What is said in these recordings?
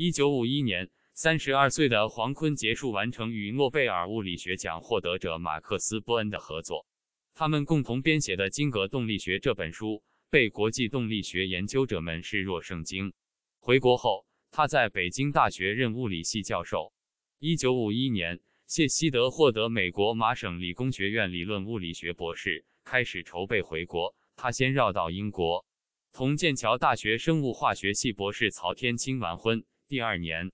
一九五一年，三十二岁的黄坤结束完成与诺贝尔物理学奖获得者马克思·波恩的合作，他们共同编写的《金格动力学》这本书被国际动力学研究者们视若圣经。回国后，他在北京大学任物理系教授。一九五一年，谢希德获得美国麻省理工学院理论物理学博士，开始筹备回国。他先绕道英国，同剑桥大学生物化学系博士曹天青完婚。第二年，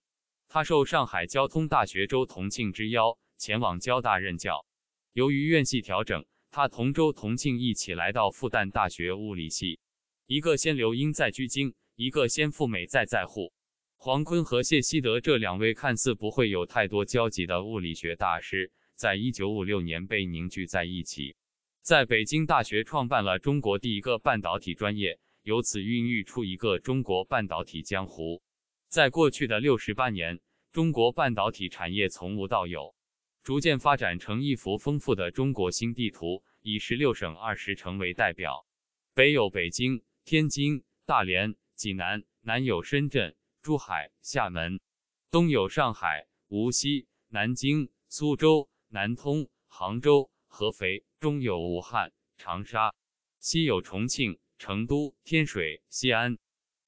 他受上海交通大学周同庆之邀前往交大任教。由于院系调整，他同周同庆一起来到复旦大学物理系。一个先留英再居京，一个先赴美再在沪。黄坤和谢希德这两位看似不会有太多交集的物理学大师，在一九五六年被凝聚在一起，在北京大学创办了中国第一个半导体专业，由此孕育出一个中国半导体江湖。在过去的六十八年，中国半导体产业从无到有，逐渐发展成一幅丰富的中国新地图，以十六省二十城为代表，北有北京、天津、大连、济南，南有深圳、珠海、厦门，东有上海、无锡、南京、苏州、南通、杭州、合肥，中有武汉、长沙，西有重庆、成都、天水、西安。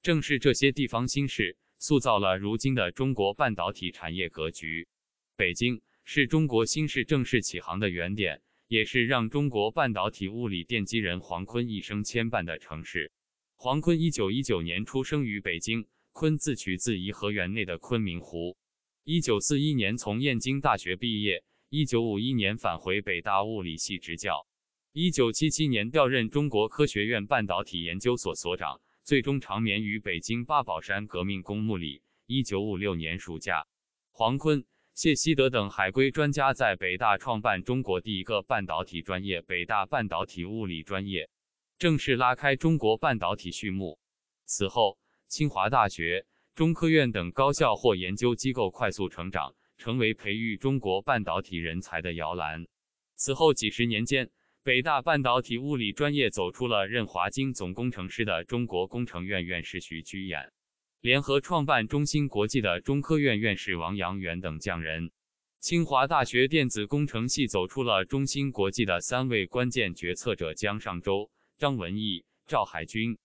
正是这些地方心市。塑造了如今的中国半导体产业格局。北京是中国新式正式起航的原点，也是让中国半导体物理奠基人黄坤一生牵绊的城市。黄坤1919年出生于北京，坤字取自颐和园内的昆明湖。1941年从燕京大学毕业，1951年返回北大物理系执教，1977年调任中国科学院半导体研究所所长。最终长眠于北京八宝山革命公墓里。一九五六年暑假，黄坤、谢希德等海归专家在北大创办中国第一个半导体专业——北大半导体物理专业，正式拉开中国半导体序幕。此后，清华大学、中科院等高校或研究机构快速成长，成为培育中国半导体人才的摇篮。此后几十年间，北大半导体物理专业走出了任华京总工程师的中国工程院院士徐居延，联合创办中芯国际的中科院院士王阳元等匠人。清华大学电子工程系走出了中芯国际的三位关键决策者江上周、张文义、赵海军，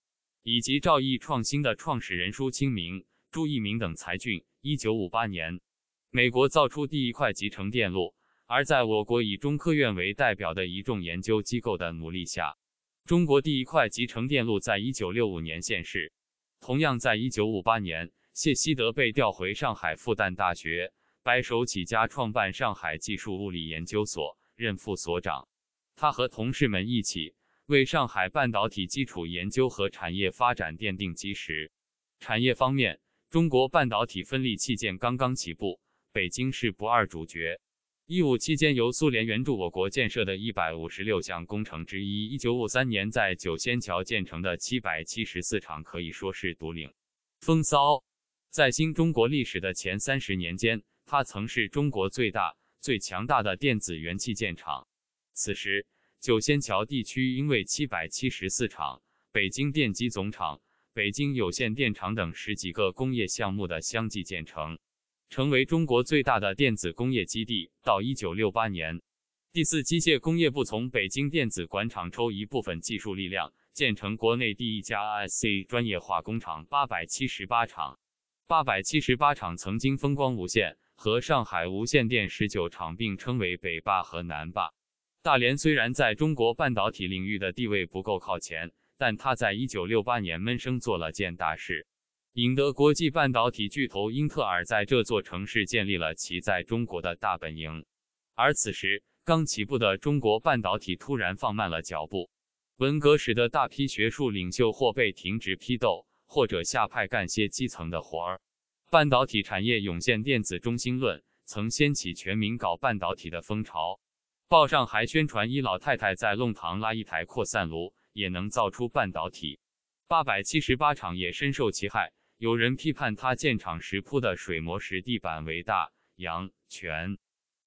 以及赵易创新的创始人舒清明、朱一鸣等才俊。一九五八年，美国造出第一块集成电路。而在我国以中科院为代表的一众研究机构的努力下，中国第一块集成电路在1965年现世。同样，在1958年，谢希德被调回上海复旦大学，白手起家创办上海技术物理研究所，任副所长。他和同事们一起为上海半导体基础研究和产业发展奠定基石。产业方面，中国半导体分立器件刚刚起步，北京是不二主角。一五期间，由苏联援助我国建设的一百五十六项工程之一，一九五三年在九仙桥建成的七百七十四厂可以说是独领风骚。在新中国历史的前三十年间，它曾是中国最大、最强大的电子元器件厂。此时，九仙桥地区因为七百七十四厂、北京电机总厂、北京有线电厂等十几个工业项目的相继建成。成为中国最大的电子工业基地。到一九六八年，第四机械工业部从北京电子管厂抽一部分技术力量，建成国内第一家 IC 专业化工厂——八百七十八厂。八百七十八厂曾经风光无限，和上海无线电十九厂并称为北霸和南霸。大连虽然在中国半导体领域的地位不够靠前，但它在一九六八年闷声做了件大事。引得国际半导体巨头英特尔在这座城市建立了其在中国的大本营。而此时刚起步的中国半导体突然放慢了脚步。文革使得大批学术领袖或被停职批斗，或者下派干些基层的活儿。半导体产业涌现电子中心论，曾掀起全民搞半导体的风潮。报上还宣传一老太太在弄堂拉一台扩散炉也能造出半导体。八百七十八厂也深受其害。有人批判他建厂时铺的水磨石地板为大洋泉，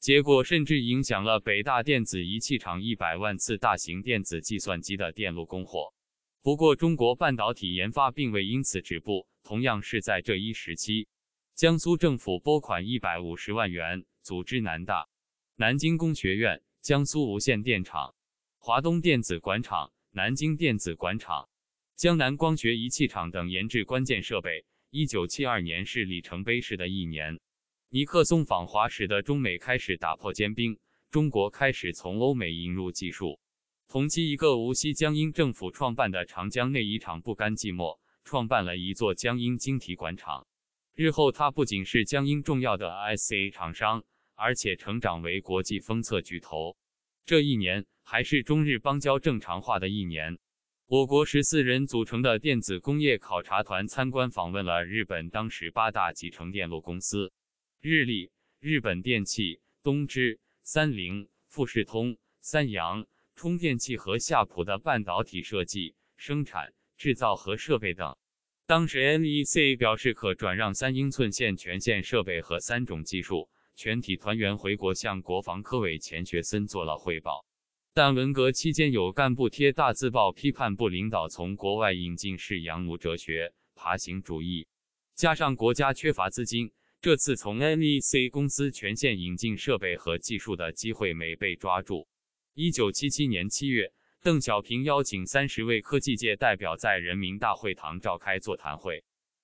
结果甚至影响了北大电子仪器厂一百万次大型电子计算机的电路供货。不过，中国半导体研发并未因此止步。同样是在这一时期，江苏政府拨款一百五十万元，组织南大、南京工学院、江苏无线电厂、华东电子管厂、南京电子管厂。江南光学仪器厂等研制关键设备。一九七二年是里程碑式的一年，尼克松访华使得中美开始打破坚冰，中国开始从欧美引入技术。同期，一个无锡江阴政府创办的长江内衣厂不甘寂寞，创办了一座江阴晶体管厂。日后，它不仅是江阴重要的 i a 厂商，而且成长为国际封测巨头。这一年还是中日邦交正常化的一年。我国十四人组成的电子工业考察团参观访问了日本当时八大集成电路公司：日立、日本电器、东芝、三菱、富士通、三洋、充电器和夏普的半导体设计、生产、制造和设备等。当时 NEC 表示可转让三英寸线全线设备和三种技术。全体团员回国向国防科委钱学森做了汇报。但文革期间，有干部贴大字报批判部领导从国外引进式洋奴哲学、爬行主义。加上国家缺乏资金，这次从 NEC 公司全线引进设备和技术的机会没被抓住。一九七七年七月，邓小平邀请三十位科技界代表在人民大会堂召开座谈会。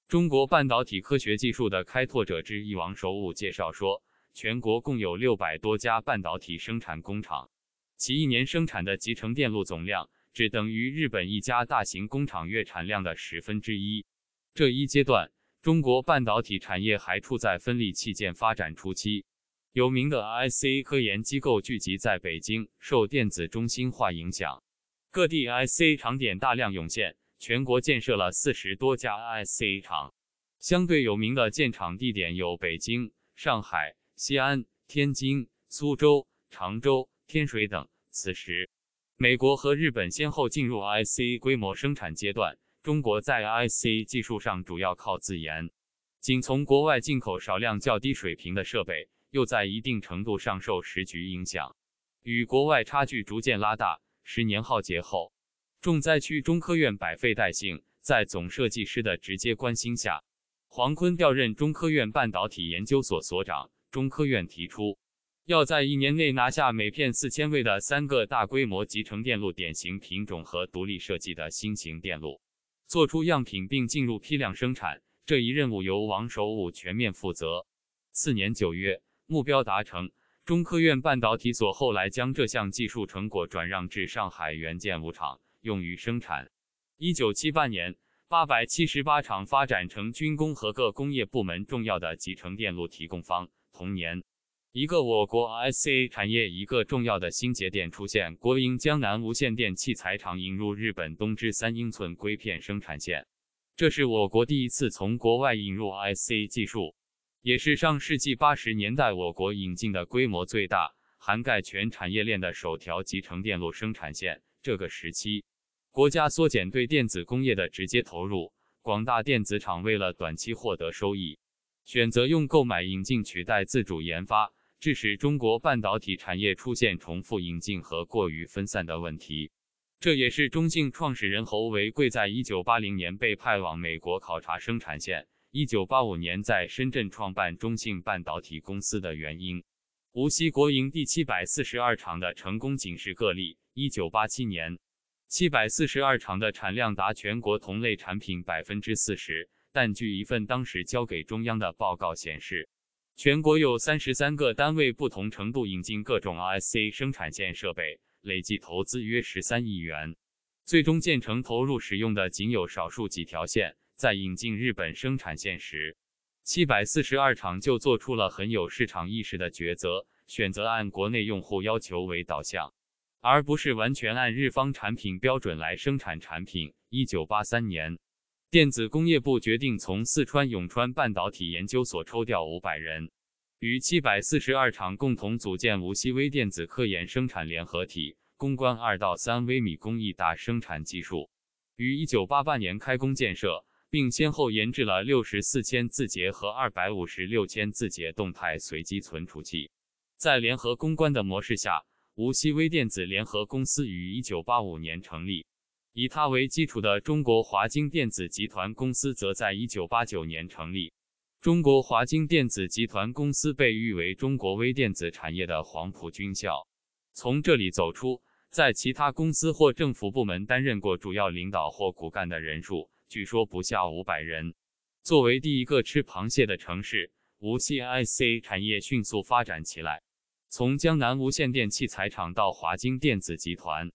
中国半导体科学技术的开拓者之一王守武介绍说，全国共有六百多家半导体生产工厂。其一年生产的集成电路总量只等于日本一家大型工厂月产量的十分之一。这一阶段，中国半导体产业还处在分立器件发展初期，有名的 IC 科研机构聚集在北京，受电子中心化影响，各地 IC 厂点大量涌现，全国建设了四十多家 IC 厂。相对有名的建厂地点有北京、上海、西安、天津、苏州、常州。天水等。此时，美国和日本先后进入 IC 规模生产阶段，中国在 IC 技术上主要靠自研，仅从国外进口少量较低水平的设备，又在一定程度上受时局影响，与国外差距逐渐拉大。十年浩劫后，重灾区中科院百废待兴，在总设计师的直接关心下，黄坤调任中科院半导体研究所所长。中科院提出。要在一年内拿下每片四千位的三个大规模集成电路典型品种和独立设计的新型电路，做出样品并进入批量生产。这一任务由王守武全面负责。次年九月，目标达成。中科院半导体所后来将这项技术成果转让至上海元件五厂，用于生产。一九七八年，八百七十八厂发展成军工和各工业部门重要的集成电路提供方。同年。一个我国 IC 产业一个重要的新节点出现，国营江南无线电器材厂引入日本东芝三英寸硅片生产线，这是我国第一次从国外引入 IC 技术，也是上世纪八十年代我国引进的规模最大、涵盖全产业链的首条集成电路生产线。这个时期，国家缩减对电子工业的直接投入，广大电子厂为了短期获得收益，选择用购买引进取代自主研发。致使中国半导体产业出现重复引进和过于分散的问题，这也是中兴创始人侯为贵在1980年被派往美国考察生产线，1985年在深圳创办中兴半导体公司的原因。无锡国营第七百四十二厂的成功仅是个例。1987年，七百四十二厂的产量达全国同类产品百分之四十，但据一份当时交给中央的报告显示。全国有三十三个单位不同程度引进各种 IC 生产线设备，累计投资约十三亿元。最终建成投入使用的仅有少数几条线。在引进日本生产线时，七百四十二厂就做出了很有市场意识的抉择，选择按国内用户要求为导向，而不是完全按日方产品标准来生产产品。一九八三年。电子工业部决定从四川永川半导体研究所抽调五百人，与七百四十二厂共同组建无锡微电子科研生产联合体，攻关二到三微米工艺大生产技术。于一九八八年开工建设，并先后研制了六十四千字节和二百五十六千字节动态随机存储器。在联合攻关的模式下，无锡微电子联合公司于一九八五年成立。以它为基础的中国华晶电子集团公司则在一九八九年成立。中国华晶电子集团公司被誉为中国微电子产业的黄埔军校，从这里走出，在其他公司或政府部门担任过主要领导或骨干的人数，据说不下五百人。作为第一个吃螃蟹的城市，无锡 IC 产业迅速发展起来，从江南无线电器材厂到华晶电子集团。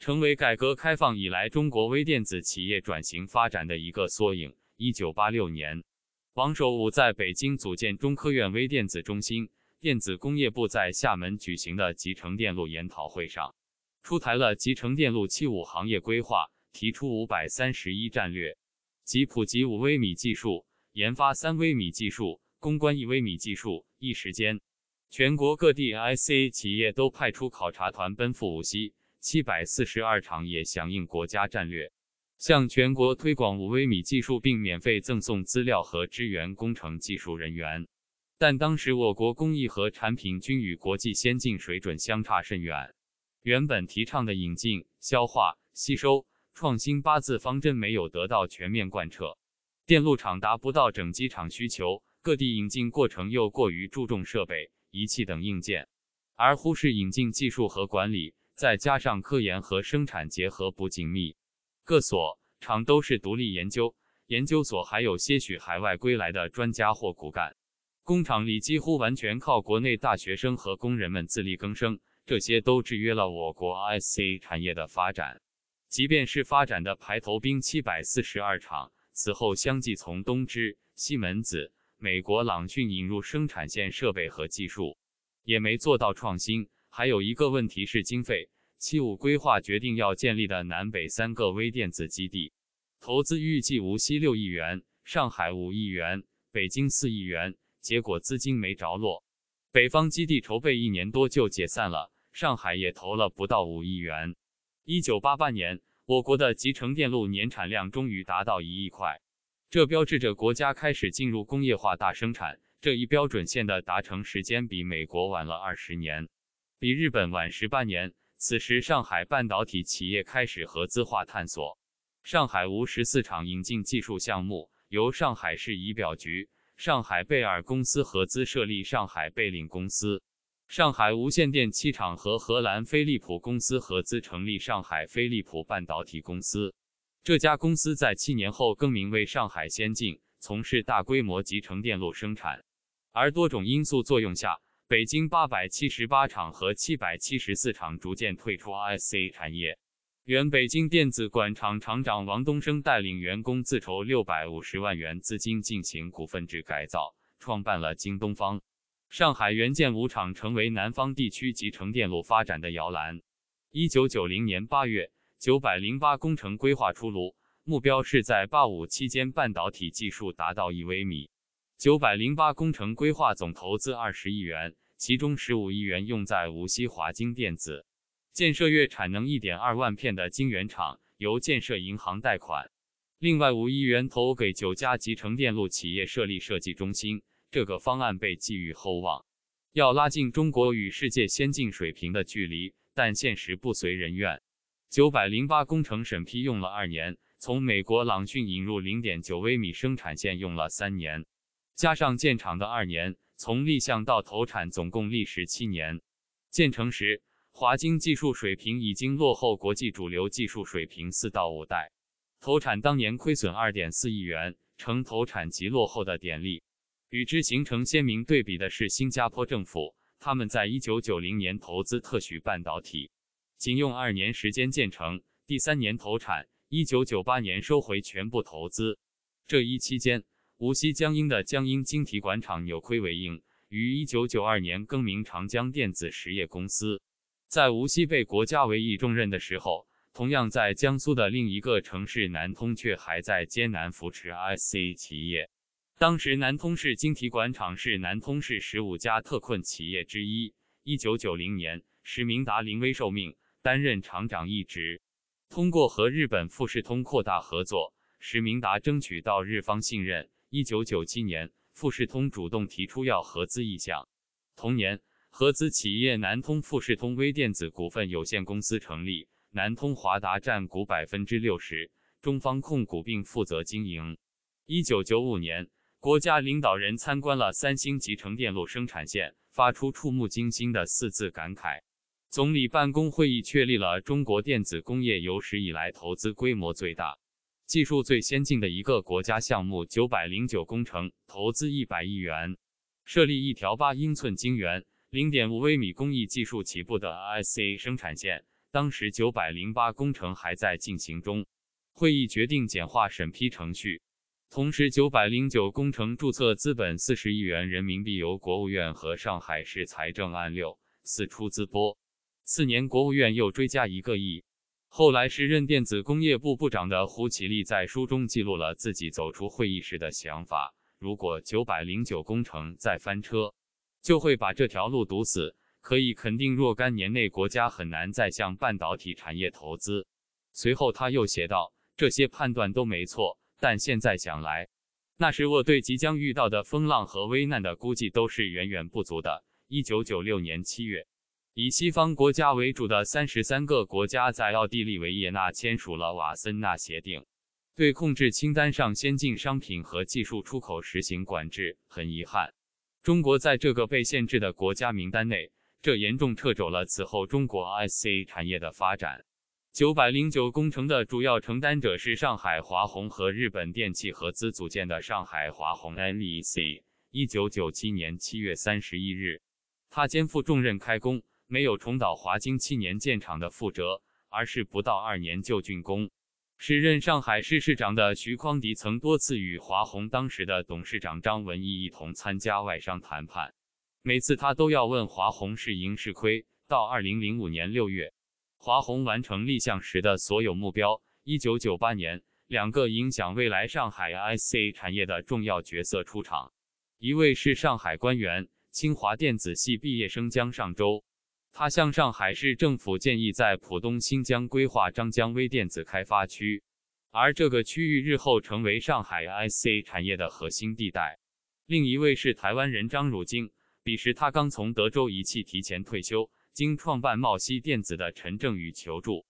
成为改革开放以来中国微电子企业转型发展的一个缩影。一九八六年，王守武在北京组建中科院微电子中心。电子工业部在厦门举行的集成电路研讨会上，出台了集成电路“七五”行业规划，提出“五百三十一”战略，即普及五微米技术、研发三微米技术、攻关一微米技术。一时间，全国各地 IC 企业都派出考察团奔赴无锡。七百四十二厂也响应国家战略，向全国推广五微米技术，并免费赠送资料和支援工程技术人员。但当时我国工艺和产品均与国际先进水准相差甚远，原本提倡的引进、消化、吸收、创新八字方针没有得到全面贯彻。电路厂达不到整机厂需求，各地引进过程又过于注重设备、仪器等硬件，而忽视引进技术和管理。再加上科研和生产结合不紧密，各所厂都是独立研究，研究所还有些许海外归来的专家或骨干，工厂里几乎完全靠国内大学生和工人们自力更生，这些都制约了我国 IC 产业的发展。即便是发展的排头兵七百四十二厂，此后相继从东芝、西门子、美国朗讯引入生产线设备和技术，也没做到创新。还有一个问题是经费。七五规划决定要建立的南北三个微电子基地，投资预计无锡六亿元，上海五亿元，北京四亿元。结果资金没着落，北方基地筹备一年多就解散了，上海也投了不到五亿元。一九八八年，我国的集成电路年产量终于达到一亿块，这标志着国家开始进入工业化大生产。这一标准线的达成时间比美国晚了二十年。比日本晚十八年，此时上海半导体企业开始合资化探索。上海无十四厂引进技术项目，由上海市仪表局、上海贝尔公司合资设立上海贝岭公司；上海无线电器厂和荷兰飞利浦公司合资成立上海飞利浦半导体公司。这家公司在七年后更名为上海先进，从事大规模集成电路生产。而多种因素作用下，北京八百七十八厂和七百七十四厂逐渐退出 IC 产业。原北京电子管厂厂长王东升带领员工自筹六百五十万元资金进行股份制改造，创办了京东方。上海援建五厂成为南方地区集成电路发展的摇篮。一九九零年八月，九百零八工程规划出炉，目标是在八五期间半导体技术达到一微米。九百零八工程规划总投资二十亿元，其中十五亿元用在无锡华晶电子建设月产能一点二万片的晶圆厂，由建设银行贷款。另外五亿元投给九家集成电路企业设立设计中心。这个方案被寄予厚望，要拉近中国与世界先进水平的距离，但现实不随人愿。九百零八工程审批用了二年，从美国朗讯引入零点九微米生产线用了三年。加上建厂的二年，从立项到投产总共历时七年。建成时，华晶技术水平已经落后国际主流技术水平四到五代。投产当年亏损二点四亿元，成投产及落后的典例。与之形成鲜明对比的是，新加坡政府他们在一九九零年投资特许半导体，仅用二年时间建成，第三年投产，一九九八年收回全部投资。这一期间。无锡江阴的江阴晶体管厂扭亏为盈，于一九九二年更名长江电子实业公司。在无锡被国家委以重任的时候，同样在江苏的另一个城市南通却还在艰难扶持 IC 企业。当时，南通市晶体管厂是南通市十五家特困企业之一。一九九零年，石明达临危受命，担任厂长一职。通过和日本富士通扩大合作，石明达争取到日方信任。一九九七年，富士通主动提出要合资意向。同年，合资企业南通富士通微电子股份有限公司成立，南通华达占股百分之六十，中方控股并负责经营。一九九五年，国家领导人参观了三星集成电路生产线，发出触目惊心的四字感慨。总理办公会议确立了中国电子工业有史以来投资规模最大。技术最先进的一个国家项目——九百零九工程，投资一百亿元，设立一条八英寸晶圆、零点五微米工艺技术起步的 IC 生产线。当时九百零八工程还在进行中。会议决定简化审批程序，同时九百零九工程注册资本四十亿元人民币，由国务院和上海市财政按六四出资拨。次年，国务院又追加一个亿。后来，时任电子工业部部长的胡启立在书中记录了自己走出会议室的想法：如果九百零九工程再翻车，就会把这条路堵死。可以肯定，若干年内国家很难再向半导体产业投资。随后，他又写道：“这些判断都没错，但现在想来，那时我对即将遇到的风浪和危难的估计都是远远不足的。”一九九六年七月。以西方国家为主的三十三个国家在奥地利维也纳签署了瓦森纳协定，对控制清单上先进商品和技术出口实行管制。很遗憾，中国在这个被限制的国家名单内，这严重掣肘了此后中国 IC 产业的发展。九百零九工程的主要承担者是上海华虹和日本电气合资组建的上海华虹 NEC。一九九七年七月三十一日，他肩负重任开工。没有重蹈华晶七年建厂的覆辙，而是不到二年就竣工。时任上海市市长的徐匡迪曾多次与华虹当时的董事长张文义一同参加外商谈判，每次他都要问华虹是盈是亏。到二零零五年六月，华虹完成立项时的所有目标。一九九八年，两个影响未来上海 IC 产业的重要角色出场，一位是上海官员、清华电子系毕业生江上洲。他向上海市政府建议，在浦东新疆规划张江微电子开发区，而这个区域日后成为上海 IC 产业的核心地带。另一位是台湾人张汝京，彼时他刚从德州仪器提前退休，经创办茂西电子的陈正宇求助，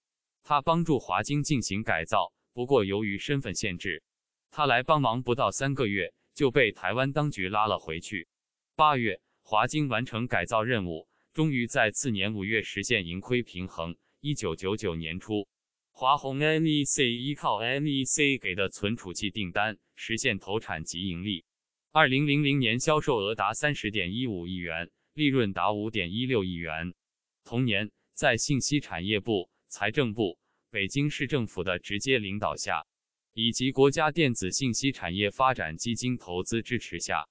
他帮助华晶进行改造。不过由于身份限制，他来帮忙不到三个月就被台湾当局拉了回去。八月，华晶完成改造任务。终于在次年五月实现盈亏平衡。一九九九年初，华虹 NEC 依靠 NEC 给的存储器订单实现投产及盈利。二零零零年销售额达三十点一五亿元，利润达五点一六亿元。同年，在信息产业部、财政部、北京市政府的直接领导下，以及国家电子信息产业发展基金投资支持下，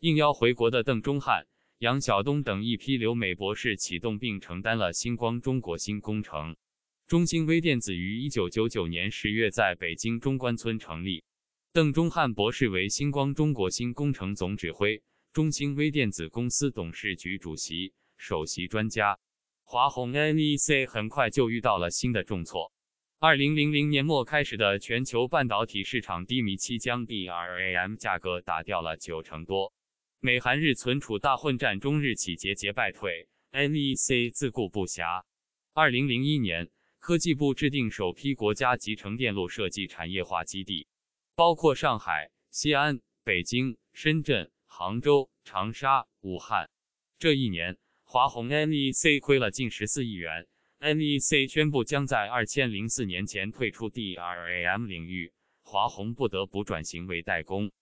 应邀回国的邓中翰。杨晓东等一批留美博士启动并承担了“星光中国星”工程。中芯微电子于一九九九年十月在北京中关村成立。邓中翰博士为“星光中国星”工程总指挥，中芯微电子公司董事局主席、首席专家。华虹、NEC 很快就遇到了新的重挫。二零零零年末开始的全球半导体市场低迷期，将 DRAM 价格打掉了九成多。美韩日存储大混战中，日企节节败退，NEC 自顾不暇。二零零一年，科技部制定首批国家集成电路设计产业化基地，包括上海、西安、北京、深圳、杭州、长沙、武汉。这一年，华虹 NEC 亏了近十四亿元，NEC 宣布将在二千零四年前退出 DRAM 领域，华虹不得不转型为代工。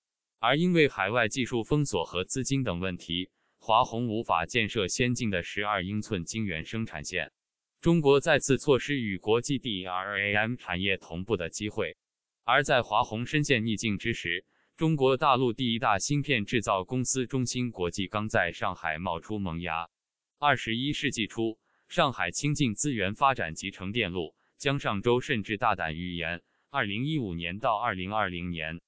而因为海外技术封锁和资金等问题，华虹无法建设先进的十二英寸晶圆生产线，中国再次错失与国际 DRAM 产业同步的机会。而在华虹深陷逆境之时，中国大陆第一大芯片制造公司中芯国际刚在上海冒出萌芽。二十一世纪初，上海清境资源发展集成电路，将上周甚至大胆预言：二零一五年到二零二零年。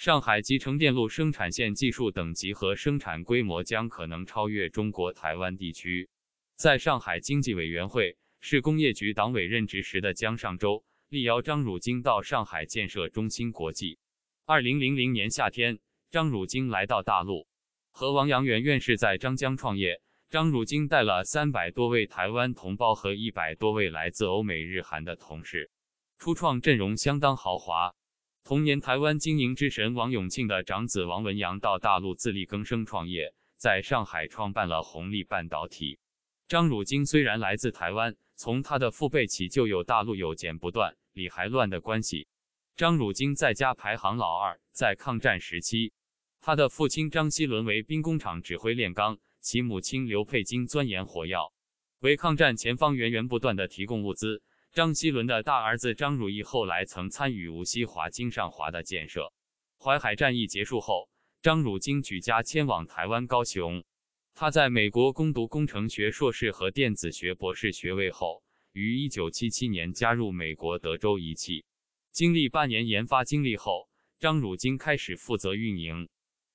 上海集成电路生产线技术等级和生产规模将可能超越中国台湾地区。在上海经济委员会、市工业局党委任职时的江上舟力邀张汝京到上海建设中芯国际。二零零零年夏天，张汝京来到大陆，和王阳元院士在张江创业。张汝京带了三百多位台湾同胞和一百多位来自欧美日韩的同事，初创阵容相当豪华。同年，台湾经营之神王永庆的长子王文洋到大陆自力更生创业，在上海创办了宏力半导体。张汝京虽然来自台湾，从他的父辈起就有大陆有剪不断、理还乱的关系。张汝京在家排行老二，在抗战时期，他的父亲张锡伦为兵工厂指挥炼钢，其母亲刘佩金钻研火药，为抗战前方源源不断的提供物资。张锡伦的大儿子张汝仪后来曾参与无锡华晶上华的建设。淮海战役结束后，张汝京举家迁往台湾高雄。他在美国攻读工程学硕士和电子学博士学位后，于1977年加入美国德州仪器。经历半年研发经历后，张汝京开始负责运营，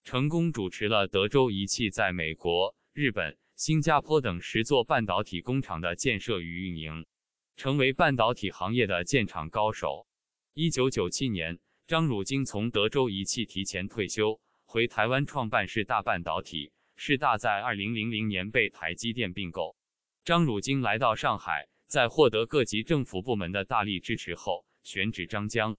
成功主持了德州仪器在美国、日本、新加坡等十座半导体工厂的建设与运营。成为半导体行业的建厂高手。一九九七年，张汝京从德州仪器提前退休，回台湾创办士大半导体。士大在二零零零年被台积电并购。张汝京来到上海，在获得各级政府部门的大力支持后，选址张江。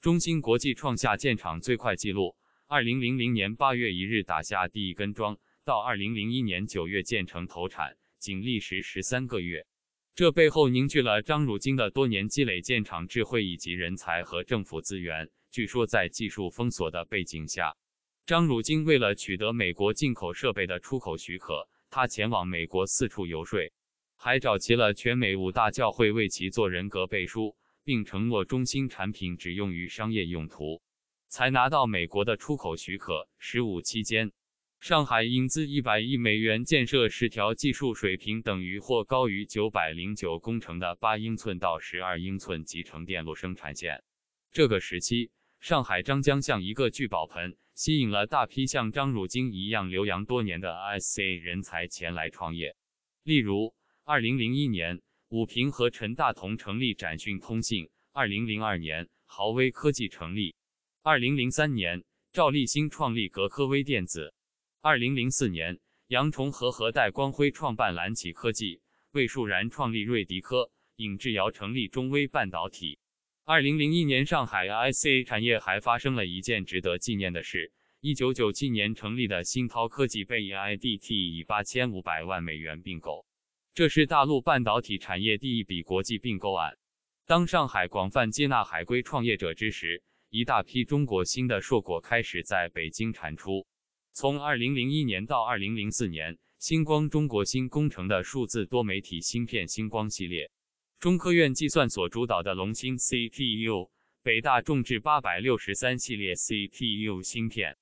中芯国际创下建厂最快纪录：二零零零年八月一日打下第一根桩，到二零零一年九月建成投产，仅历时十三个月。这背后凝聚了张汝京的多年积累、建厂智慧以及人才和政府资源。据说，在技术封锁的背景下，张汝京为了取得美国进口设备的出口许可，他前往美国四处游说，还找齐了全美五大教会为其做人格背书，并承诺中心产品只用于商业用途，才拿到美国的出口许可。十五期间。上海引资一百亿美元建设十条技术水平等于或高于九百零九工程的八英寸到十二英寸集成电路生产线。这个时期，上海张江像一个聚宝盆，吸引了大批像张汝京一样留洋多年的 IC 人才前来创业。例如，二零零一年，武平和陈大同成立展讯通信；二零零二年，豪威科技成立；二零零三年，赵立新创立格科微电子。二零零四年，杨崇和和戴光辉创办蓝起科技，魏树然创立瑞迪科，尹志尧成立中微半导体。二零零一年，上海 IC 产业还发生了一件值得纪念的事：一九九七年成立的新涛科技被 IDT 以八千五百万美元并购，这是大陆半导体产业第一笔国际并购案。当上海广泛接纳海归创业者之时，一大批中国新的硕果开始在北京产出。从二零零一年到二零零四年，星光中国新工程的数字多媒体芯片星光系列，中科院计算所主导的龙芯 CPU，北大重制八百六十三系列 CPU 芯片，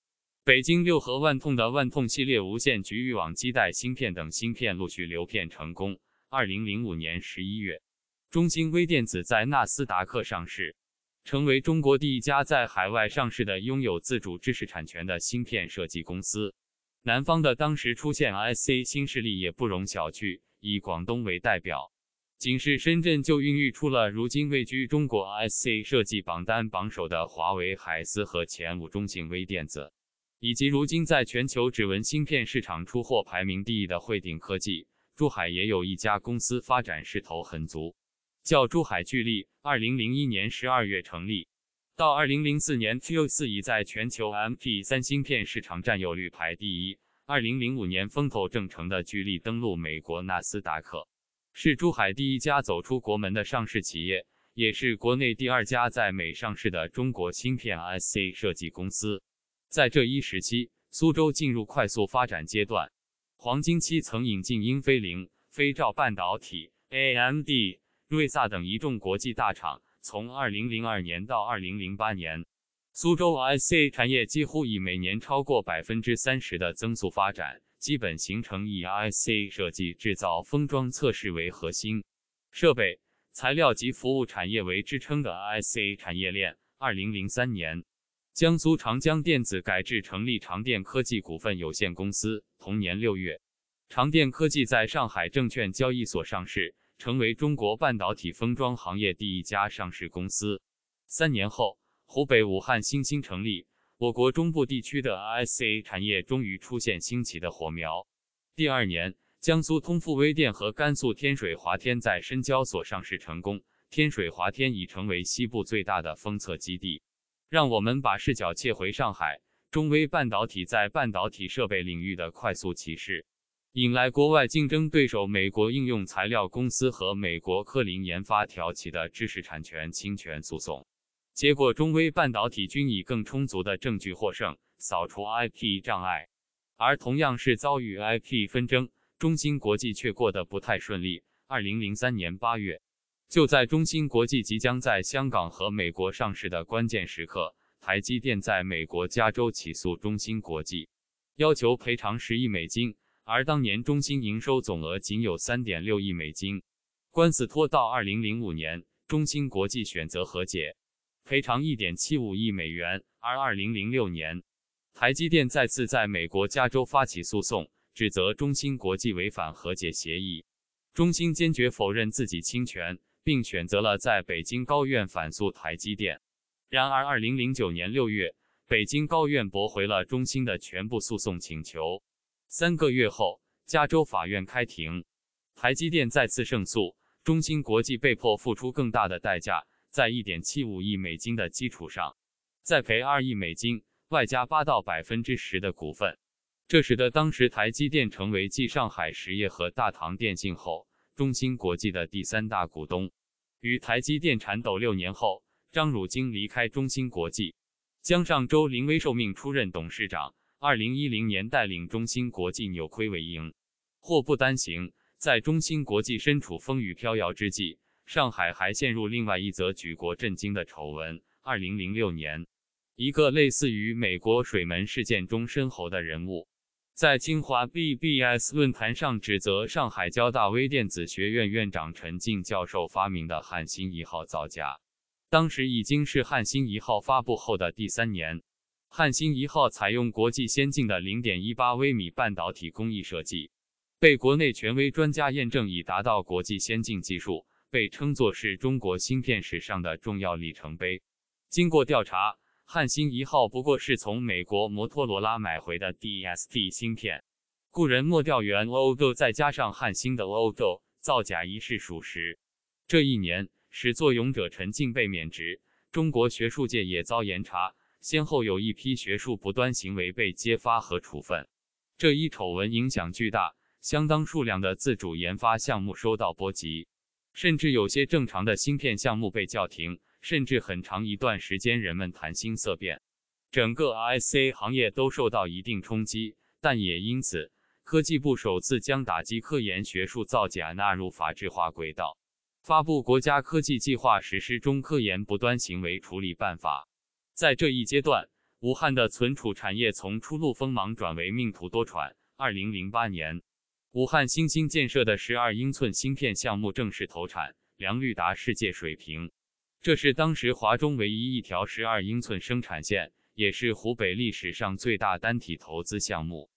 北京六合万通的万通系列无线局域网基带芯片等芯片陆续流片成功。二零零五年十一月，中芯微电子在纳斯达克上市。成为中国第一家在海外上市的拥有自主知识产权的芯片设计公司。南方的当时出现 IC 新势力也不容小觑，以广东为代表，仅是深圳就孕育出了如今位居中国 IC 设计榜单榜首的华为海思和前五中芯微电子，以及如今在全球指纹芯片市场出货排名第一的汇顶科技。珠海也有一家公司发展势头很足。叫珠海巨力，二零零一年十二月成立，到二零零四年 Q 四已在全球 MT 三芯片市场占有率排第一。二零零五年风头正盛的巨力登陆美国纳斯达克，是珠海第一家走出国门的上市企业，也是国内第二家在美上市的中国芯片 IC 设计公司。在这一时期，苏州进入快速发展阶段，黄金期曾引进英飞凌、飞兆半导体、AMD。瑞萨等一众国际大厂，从2002年到2008年，苏州 IC 产业几乎以每年超过百分之三十的增速发展，基本形成以 IC 设计、制造、封装、测试为核心，设备、材料及服务产业为支撑的 IC 产业链。2003年，江苏长江电子改制成立长电科技股份有限公司。同年6月，长电科技在上海证券交易所上市。成为中国半导体封装行业第一家上市公司。三年后，湖北武汉新兴成立，我国中部地区的 IC 产业终于出现兴起的火苗。第二年，江苏通富微电和甘肃天水华天在深交所上市成功，天水华天已成为西部最大的封测基地。让我们把视角切回上海，中微半导体在半导体设备领域的快速起势。引来国外竞争对手美国应用材料公司和美国科林研发挑起的知识产权侵权诉讼，结果中微半导体均以更充足的证据获胜，扫除 IP 障碍。而同样是遭遇 IP 纷争，中芯国际却过得不太顺利。二零零三年八月，就在中芯国际即将在香港和美国上市的关键时刻，台积电在美国加州起诉中芯国际，要求赔偿十亿美金。而当年中芯营收总额仅有三点六亿美金，官司拖到二零零五年，中芯国际选择和解，赔偿一点七五亿美元。而二零零六年，台积电再次在美国加州发起诉讼，指责中芯国际违反和解协议。中芯坚决否认自己侵权，并选择了在北京高院反诉台积电。然而，二零零九年六月，北京高院驳回了中芯的全部诉讼请求。三个月后，加州法院开庭，台积电再次胜诉，中芯国际被迫付出更大的代价，在一点七五亿美金的基础上，再赔二亿美金，外加八到百分之十的股份。这使得当时台积电成为继上海实业和大唐电信后，中芯国际的第三大股东。与台积电缠斗六年后，张汝京离开中芯国际，江尚周临危受命出任董事长。二零一零年，带领中芯国际扭亏为盈。祸不单行，在中芯国际身处风雨飘摇之际，上海还陷入另外一则举国震惊的丑闻。二零零六年，一个类似于美国水门事件中申侯的人物，在清华 BBS 论坛上指责上海交大微电子学院院长陈静教授发明的汉芯一号造假。当时已经是汉芯一号发布后的第三年。汉芯一号采用国际先进的零点一八微米半导体工艺设计，被国内权威专家验证已达到国际先进技术，被称作是中国芯片史上的重要里程碑。经过调查，汉芯一号不过是从美国摩托罗拉买回的 DSP 芯片，故人调元 l o g o 再加上汉芯的 l o g o 造假一事属实。这一年，始作俑者陈进被免职，中国学术界也遭严查。先后有一批学术不端行为被揭发和处分，这一丑闻影响巨大，相当数量的自主研发项目受到波及，甚至有些正常的芯片项目被叫停，甚至很长一段时间人们谈心色变，整个 IC 行业都受到一定冲击。但也因此，科技部首次将打击科研学术造假纳入法制化轨道，发布《国家科技计划实施中科研不端行为处理办法》。在这一阶段，武汉的存储产业从初露锋芒转为命途多舛。二零零八年，武汉新兴建设的十二英寸芯片项目正式投产，良率达世界水平。这是当时华中唯一一条十二英寸生产线，也是湖北历史上最大单体投资项目。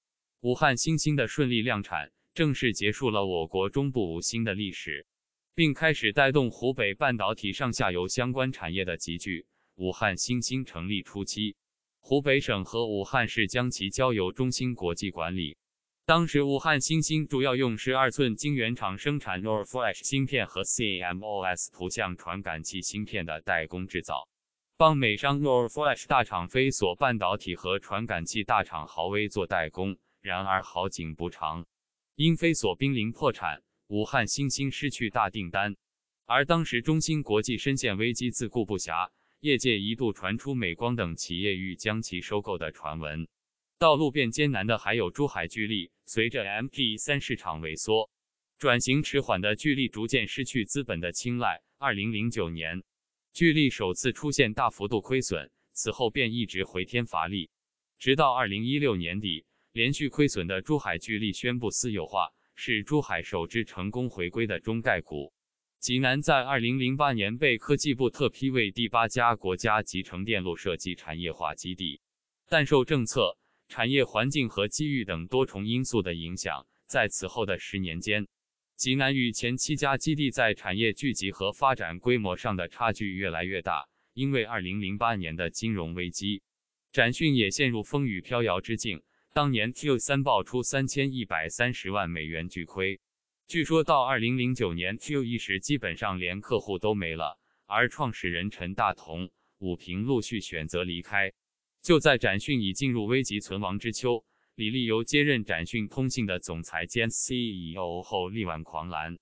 武汉新兴的顺利量产，正式结束了我国中部无芯的历史，并开始带动湖北半导体上下游相关产业的集聚。武汉新星成立初期，湖北省和武汉市将其交由中芯国际管理。当时，武汉新星主要用十二寸晶圆厂生产 NOR Flash 芯片和 CMOS 图像传感器芯片的代工制造，帮美商 NOR Flash 大厂飞索半导体和传感器大厂豪威做代工。然而，好景不长，因飞索濒临破产，武汉新星失去大订单，而当时中芯国际深陷危机，自顾不暇。业界一度传出美光等企业欲将其收购的传闻。道路变艰难的还有珠海巨力。随着 M g 三市场萎缩，转型迟缓的巨力逐渐失去资本的青睐。二零零九年，巨力首次出现大幅度亏损，此后便一直回天乏力。直到二零一六年底，连续亏损的珠海巨力宣布私有化，是珠海首支成功回归的中概股。济南在二零零八年被科技部特批为第八家国家集成电路设计产业化基地，但受政策、产业环境和机遇等多重因素的影响，在此后的十年间，济南与前七家基地在产业聚集和发展规模上的差距越来越大。因为二零零八年的金融危机，展讯也陷入风雨飘摇之境，当年 Q 三爆出三千一百三十万美元巨亏。据说，到二零零九年，QE 时基本上连客户都没了，而创始人陈大同、武平陆续选择离开。就在展讯已进入危急存亡之秋，李立由接任展讯通信的总裁兼 CEO 后力挽狂澜，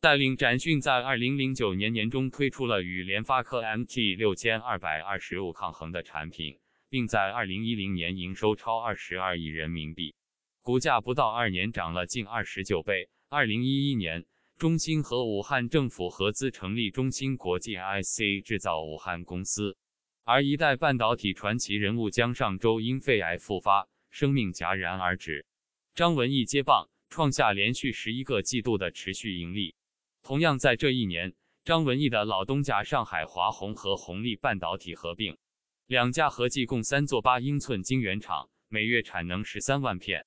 带领展讯在二零零九年年中推出了与联发科 m g 六千二百二十五抗衡的产品，并在二零一零年营收超二十二亿人民币，股价不到二年涨了近二十九倍。二零一一年，中芯和武汉政府合资成立中芯国际 IC 制造武汉公司。而一代半导体传奇人物江上舟因肺癌复发，生命戛然而止。张文义接棒，创下连续十一个季度的持续盈利。同样在这一年，张文义的老东家上海华虹和红力半导体合并，两家合计共三座八英寸晶圆厂，每月产能十三万片。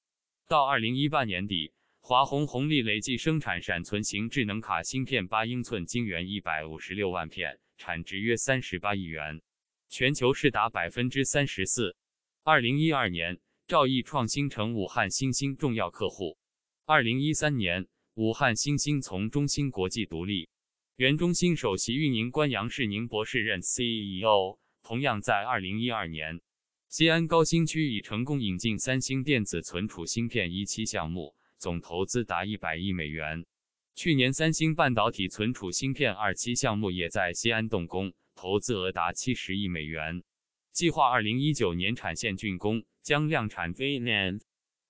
到二零一八年底。华虹红利累计生产闪存型智能卡芯片八英寸晶圆一百五十六万片，产值约三十八亿元，全球市达百分之三十四。二零一二年，兆易创新成武汉新星重要客户。二零一三年，武汉新星从中芯国际独立，原中芯首席运营官杨世宁博士任 CEO。同样在二零一二年，西安高新区已成功引进三星电子存储芯片一期项目。总投资达一百亿美元。去年，三星半导体存储芯片二期项目也在西安动工，投资额达七十亿美元，计划二零一九年产线竣工，将量产 V n a n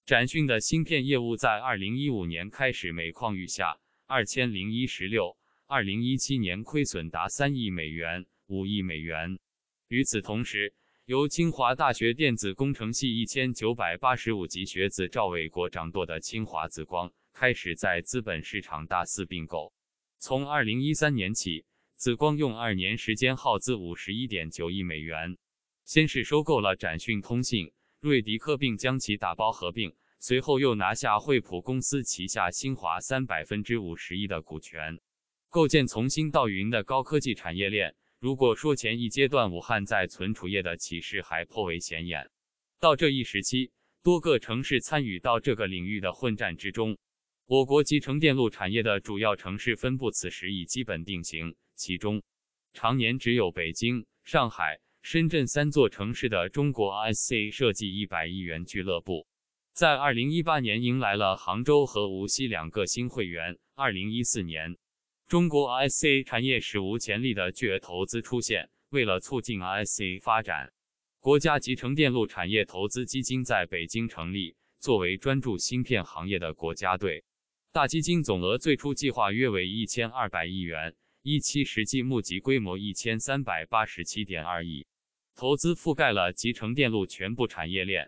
展讯的芯片业务在二零一五年开始每况愈下，二千零一十六、二零一七年亏损达三亿美元、五亿美元。与此同时，由清华大学电子工程系一千九百八十五级学子赵伟国掌舵的清华紫光开始在资本市场大肆并购。从二零一三年起，紫光用二年时间耗资五十一点九亿美元，先是收购了展讯通信、瑞迪科，并将其打包合并；随后又拿下惠普公司旗下新华三百分之五十一的股权，构建从星到云的高科技产业链。如果说前一阶段武汉在存储业的起势还颇为显眼，到这一时期，多个城市参与到这个领域的混战之中，我国集成电路产业的主要城市分布此时已基本定型。其中，常年只有北京、上海、深圳三座城市的中国 IC 设计一百亿元俱乐部，在二零一八年迎来了杭州和无锡两个新会员。二零一四年。中国 IC 产业史无前例的巨额投资出现。为了促进 IC 发展，国家集成电路产业投资基金在北京成立，作为专注芯片行业的国家队。大基金总额最初计划约为一千二百亿元，一期实际募集规模一千三百八十七点二亿。投资覆盖了集成电路全部产业链。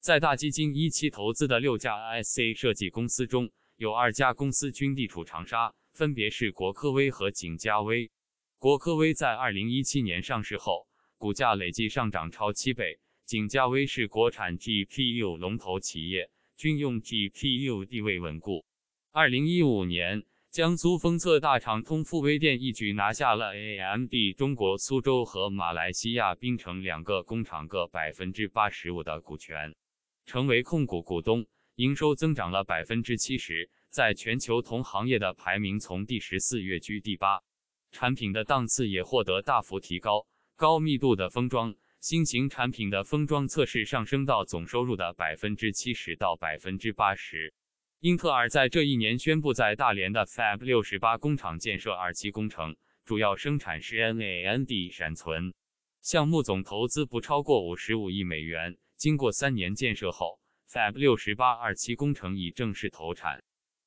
在大基金一期投资的六家 IC 设计公司中，有二家公司均地处长沙。分别是国科威和景嘉威。国科威在二零一七年上市后，股价累计上涨超七倍。景嘉威是国产 GPU 龙头企业，军用 GPU 地位稳固。二零一五年，江苏丰测大厂通富微电一举拿下了 AMD 中国苏州和马来西亚槟城两个工厂各百分之八十五的股权，成为控股股东，营收增长了百分之七十。在全球同行业的排名从第十四跃居第八，产品的档次也获得大幅提高。高密度的封装，新型产品的封装测试上升到总收入的百分之七十到百分之八十。英特尔在这一年宣布，在大连的 Fab 六十八工厂建设二期工程，主要生产是 NAND 闪存。项目总投资不超过五十五亿美元。经过三年建设后，Fab 六十八二期工程已正式投产。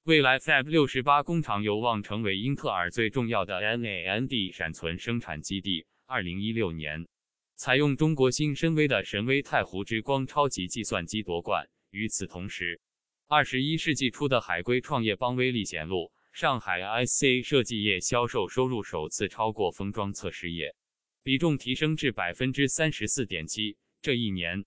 未来 Fab 六十八工厂有望成为英特尔最重要的 NAND 闪存生产基地。二零一六年，采用中国新深威的神威太湖之光超级计算机夺冠。与此同时，二十一世纪初的海归创业邦威力显露，上海 IC 设计业销售收入首次超过封装测试业，比重提升至百分之三十四点七。这一年，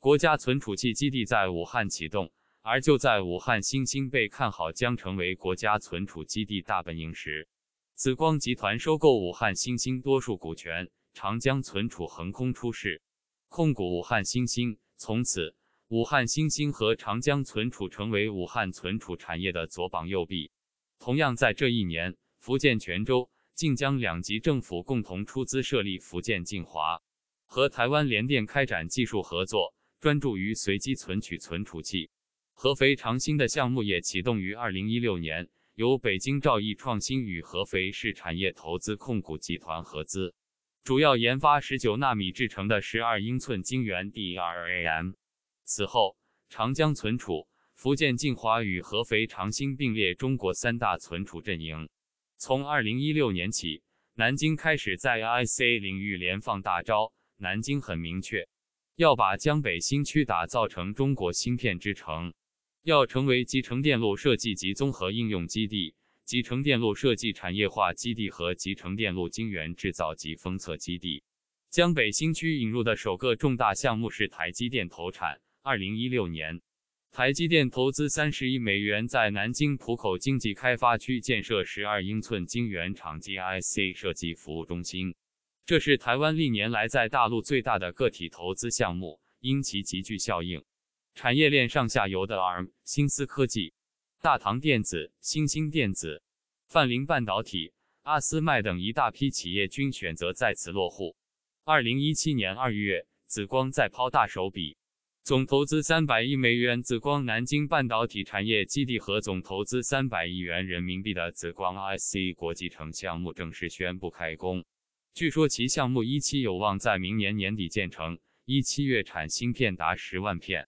国家存储器基地在武汉启动。而就在武汉新星被看好将成为国家存储基地大本营时，紫光集团收购武汉新星多数股权，长江存储横空出世，控股武汉新星，从此武汉新星和长江存储成为武汉存储产业的左膀右臂。同样在这一年，福建泉州、晋江两级政府共同出资设立福建晋华，和台湾联电开展技术合作，专注于随机存取存储器。合肥长兴的项目也启动于二零一六年，由北京兆易创新与合肥市产业投资控股集团合资，主要研发十九纳米制成的十二英寸晶圆 DRAM。此后，长江存储、福建晋华与合肥长兴并列中国三大存储阵营。从二零一六年起，南京开始在 IC 领域连放大招。南京很明确，要把江北新区打造成中国芯片之城。要成为集成电路设计及综合应用基地、集成电路设计产业化基地和集成电路晶圆制造及封测基地。江北新区引入的首个重大项目是台积电投产。二零一六年，台积电投资三十亿美元，在南京浦口经济开发区建设十二英寸晶圆厂及 IC 设计服务中心，这是台湾历年来在大陆最大的个体投资项目，因其极具效应。产业链上下游的 ARM、新思科技、大唐电子、星星电子、泛林半导体、阿斯麦等一大批企业均选择在此落户。二零一七年二月，紫光再抛大手笔，总投资三百亿美元，紫光南京半导体产业基地和总投资三百亿元人民币的紫光 IC 国际城项目正式宣布开工。据说其项目一期有望在明年年底建成，一期月产芯片达十万片。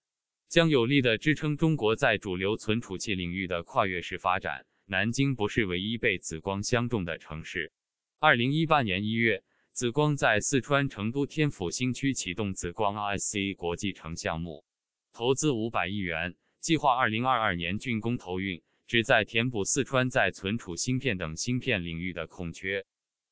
将有力地支撑中国在主流存储器领域的跨越式发展。南京不是唯一被紫光相中的城市。二零一八年一月，紫光在四川成都天府新区启动紫光 IC 国际城项目，投资五百亿元，计划二零二二年竣工投运，旨在填补四川在存储芯片等芯片领域的空缺。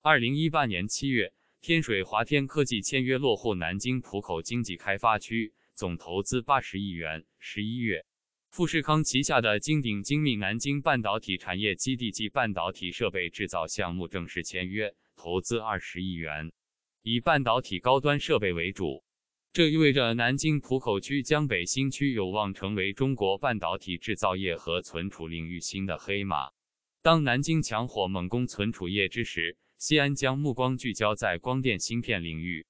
二零一八年七月，天水华天科技签约落户南京浦口经济开发区。总投资八十亿元。十一月，富士康旗下的金鼎精密南京半导体产业基地及半导体设备制造项目正式签约，投资二十亿元，以半导体高端设备为主。这意味着南京浦口区江北新区有望成为中国半导体制造业和存储领域新的黑马。当南京强火猛攻存储业之时，西安将目光聚焦在光电芯片领域。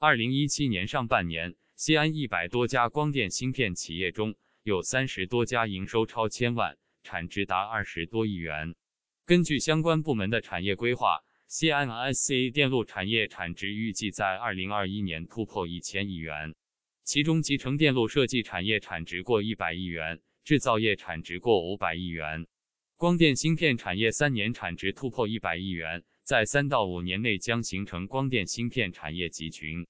二零一七年上半年。西安一百多家光电芯片企业中，有三十多家营收超千万，产值达二十多亿元。根据相关部门的产业规划，西安 IC 电路产业产值预计在二零二一年突破一千亿元，其中集成电路设计产业产值过一百亿元，制造业产值过五百亿元。光电芯片产业三年产值突破一百亿元，在三到五年内将形成光电芯片产业集群。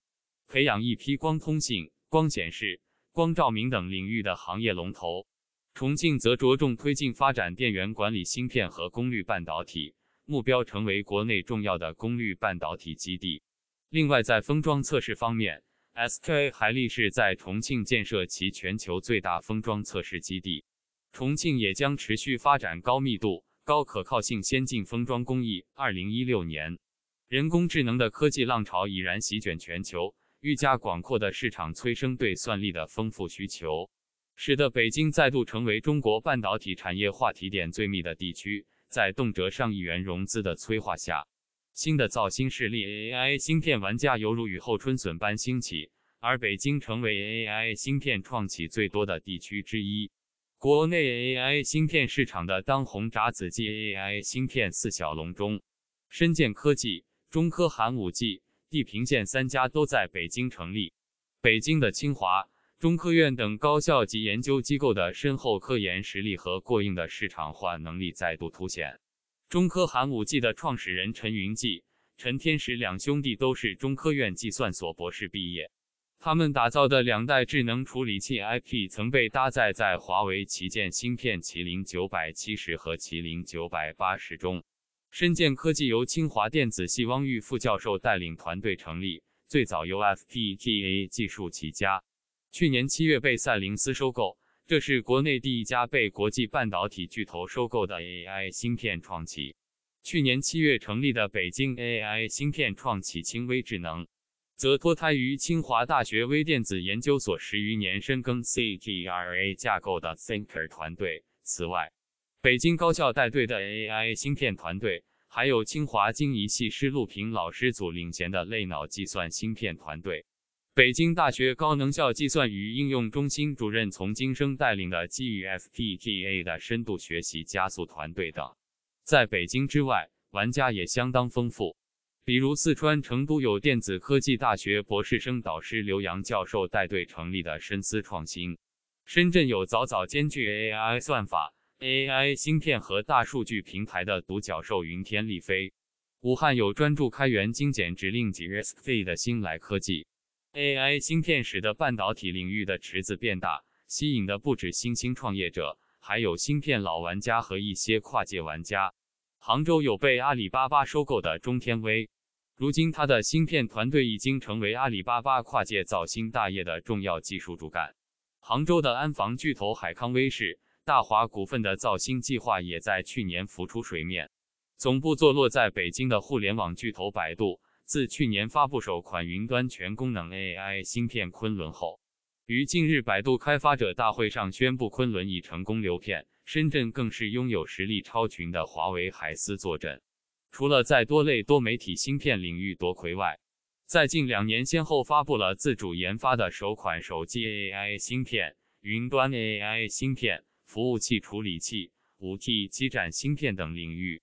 培养一批光通信、光显示、光照明等领域的行业龙头。重庆则着重推进发展电源管理芯片和功率半导体，目标成为国内重要的功率半导体基地。另外，在封装测试方面，SK a 海力士在重庆建设其全球最大封装测试基地。重庆也将持续发展高密度、高可靠性先进封装工艺。二零一六年，人工智能的科技浪潮已然席卷全球。愈加广阔的市场催生对算力的丰富需求，使得北京再度成为中国半导体产业话题点最密的地区。在动辄上亿元融资的催化下，新的造芯势力 AI 芯片玩家犹如雨后春笋般兴起，而北京成为 AI 芯片创企最多的地区之一。国内 AI 芯片市场的当红炸子鸡 AI 芯片四小龙中，深见科技、中科寒武纪。地平线三家都在北京成立，北京的清华、中科院等高校及研究机构的深厚科研实力和过硬的市场化能力再度凸显。中科寒武纪的创始人陈云霁、陈天石两兄弟都是中科院计算所博士毕业，他们打造的两代智能处理器 IP 曾被搭载在华为旗舰芯片麒麟970和麒麟980中。深鉴科技由清华电子系汪玉副教授带领团队成立，最早由 FPGA 技术起家，去年七月被赛灵思收购，这是国内第一家被国际半导体巨头收购的 AI 芯片创企。去年七月成立的北京 AI 芯片创企清微智能，则脱胎于清华大学微电子研究所十余年深耕 CGRa 架构的 Thinker 团队。此外，北京高校带队的 AI 芯片团队，还有清华精仪系施路平老师组领衔的类脑计算芯片团队，北京大学高能效计算与应用中心主任丛金生带领的基于 FPGA 的深度学习加速团队等。在北京之外，玩家也相当丰富，比如四川成都有电子科技大学博士生导师刘洋教授带队成立的深思创新，深圳有早早兼具 AI 算法。AI 芯片和大数据平台的独角兽云天立飞，武汉有专注开源精简指令及 RISC-V 的新莱科技。AI 芯片使得半导体领域的池子变大，吸引的不止新兴创业者，还有芯片老玩家和一些跨界玩家。杭州有被阿里巴巴收购的中天微，如今它的芯片团队已经成为阿里巴巴跨界造芯大业的重要技术主干。杭州的安防巨头海康威视。大华股份的造芯计划也在去年浮出水面。总部坐落在北京的互联网巨头百度，自去年发布首款云端全功能 AI 芯片“昆仑”后，于近日百度开发者大会上宣布“昆仑”已成功流片。深圳更是拥有实力超群的华为海思坐镇。除了在多类多媒体芯片领域夺魁外，在近两年先后发布了自主研发的首款手机 AI 芯片、云端 AI 芯片。服务器处理器、5G 基站芯片等领域，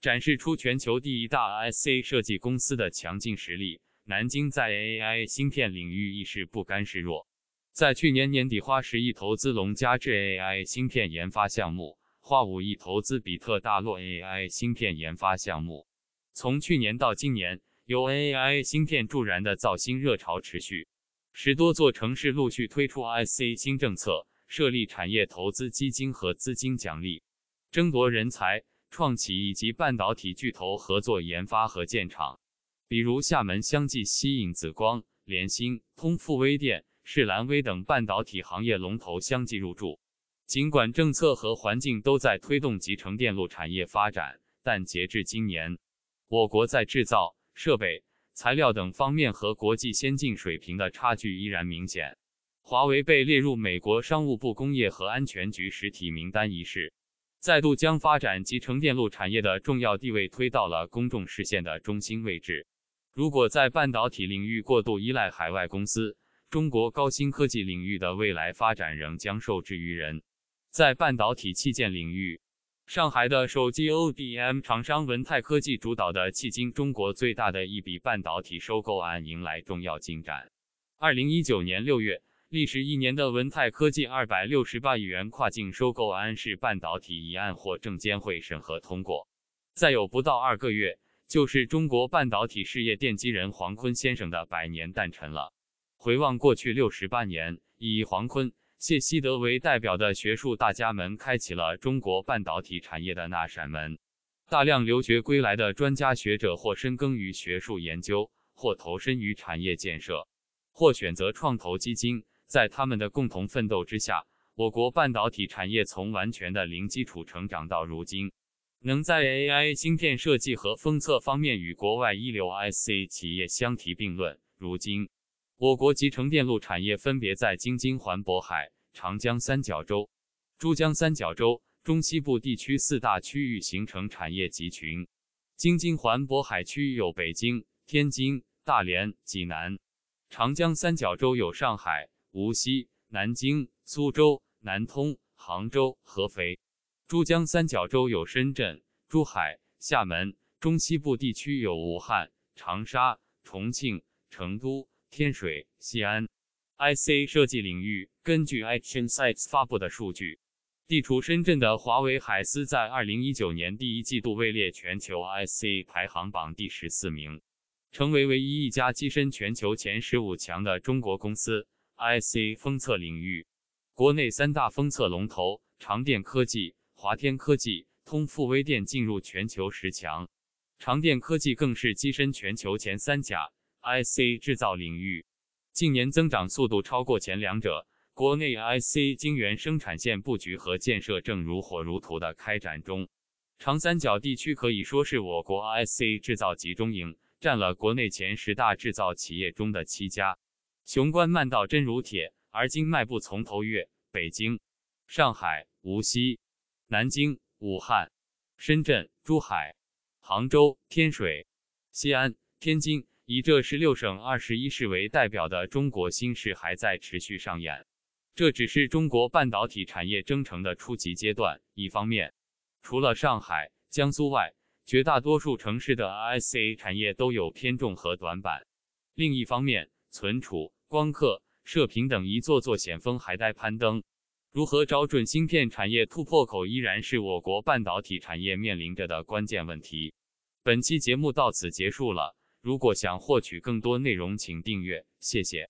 展示出全球第一大 IC 设计公司的强劲实力。南京在 AI 芯片领域亦是不甘示弱，在去年年底花十亿投资龙嘉 AI 芯片研发项目，花五亿投资比特大陆 AI 芯片研发项目。从去年到今年，由 AI 芯片助燃的造芯热潮持续，十多座城市陆续推出 IC 新政策。设立产业投资基金和资金奖励，争夺人才、创企以及半导体巨头合作研发和建厂。比如，厦门相继吸引紫光、联芯、通富微电、世兰微等半导体行业龙头相继入驻。尽管政策和环境都在推动集成电路产业发展，但截至今年，我国在制造、设备、材料等方面和国际先进水平的差距依然明显。华为被列入美国商务部工业和安全局实体名单一事，再度将发展集成电路产业的重要地位推到了公众视线的中心位置。如果在半导体领域过度依赖海外公司，中国高新科技领域的未来发展仍将受制于人。在半导体器件领域，上海的手机 ODM 厂商文泰科技主导的迄今中国最大的一笔半导体收购案迎来重要进展。二零一九年六月。历时一年的文泰科技二百六十八亿元跨境收购安氏半导体一案获证监会审核通过，再有不到二个月，就是中国半导体事业奠基人黄坤先生的百年诞辰了。回望过去六十八年，以黄坤、谢希德为代表的学术大家们开启了中国半导体产业的那扇门。大量留学归来的专家学者或深耕于学术研究，或投身于产业建设，或选择创投基金。在他们的共同奋斗之下，我国半导体产业从完全的零基础成长到如今，能在 AI 芯片设计和封测方面与国外一流 IC 企业相提并论。如今，我国集成电路产业分别在京津环渤海、长江三角洲、珠江三角洲、中西部地区四大区域形成产业集群。京津环渤海区域有北京、天津、大连、济南；长江三角洲有上海。无锡、南京、苏州、南通、杭州、合肥，珠江三角洲有深圳、珠海、厦门，中西部地区有武汉、长沙、重庆、成都、天水、西安。IC 设计领域，根据 a c t i o n s i t e s 发布的数据，地处深圳的华为海思在2019年第一季度位列全球 IC 排行榜第十四名，成为唯一一家跻身全球前十五强的中国公司。IC 封测领域，国内三大封测龙头长电科技、华天科技、通富微电进入全球十强，长电科技更是跻身全球前三甲。IC 制造领域，近年增长速度超过前两者。国内 IC 晶圆生产线布局和建设正如火如荼的开展中，长三角地区可以说是我国 IC 制造集中营，占了国内前十大制造企业中的七家。雄关漫道真如铁，而今迈步从头越。北京、上海、无锡、南京、武汉、深圳、珠海、杭州、天水、西安、天津，以这十六省二十一市为代表的中国新市还在持续上演。这只是中国半导体产业征程的初级阶段。一方面，除了上海、江苏外，绝大多数城市的 IC 产业都有偏重和短板；另一方面，存储。光刻、射频等一座座险峰还在攀登，如何找准芯片产业突破口，依然是我国半导体产业面临着的关键问题。本期节目到此结束了，如果想获取更多内容，请订阅，谢谢。